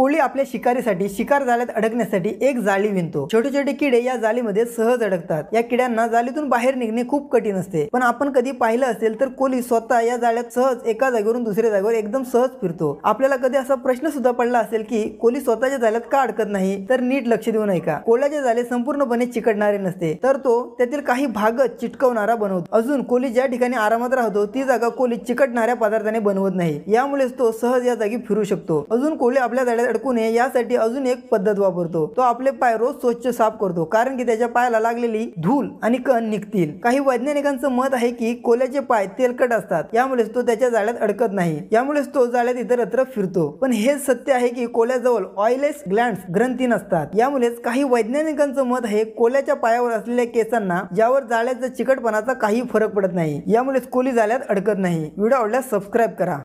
कोळी आपल्या शिकारीसाठी शिकार जाळ्यात अडकण्यासाठी एक जाळी विणतो छोटे छोटे किडे या जाळीमध्ये सहज अडकतात या किड्यांना जाळीतून बाहेर निघणे खूप कठीण असते पण आपण कधी पाहिलं असेल तर कोळी स्वतः या जाळ्यात सहज एका जागेवरून दुसऱ्या जागेवर एकदम सहज फिरतो आपल्याला कधी असा प्रश्न सुद्धा पडला असेल की कोळी स्वतःच्या जाळ्यात का अडकत नाही तर नीट लक्ष देऊन ऐका कोळ्याचे जाळे संपूर्णपणे चिकटणारे नसते तर तो त्यातील काही भागच चिटकवणारा बनवतो अजून कोळी ज्या ठिकाणी आरामात राहतो ती जागा कोळी चिकटणाऱ्या पदार्थाने बनवत नाही यामुळेच तो सहज या जागी फिरू शकतो अजून कोळी आपल्या जाळ्यात अडकू नये यासाठी अजून एक पद्धत वापरतो तो आपले पाय रोज स्वच्छ साफ करतो कारण की त्याच्या पायाला लागलेली धूल आणि कण निघतील काही वैज्ञानिकांचं मत आहे की कोल्याचे पाय तेलकट असतात यामुळेच तो त्याच्या जाळ्यात अडकत नाही यामुळेच तो जाळ्यात इतरत्र फिरतो पण हे सत्य आहे की कोल्याजवळ ऑइलेस ग्लँड्स ग्रंथी नसतात यामुळेच काही वैज्ञानिकांचं मत आहे कोल्याच्या पायावर असलेल्या केसांना ज्यावर जाळ्याचा चिकटपणाचा काही फरक पडत नाही यामुळेच कोली जाळ्यात अडकत नाही व्हिडिओ आवडल्यास सबस्क्राईब करा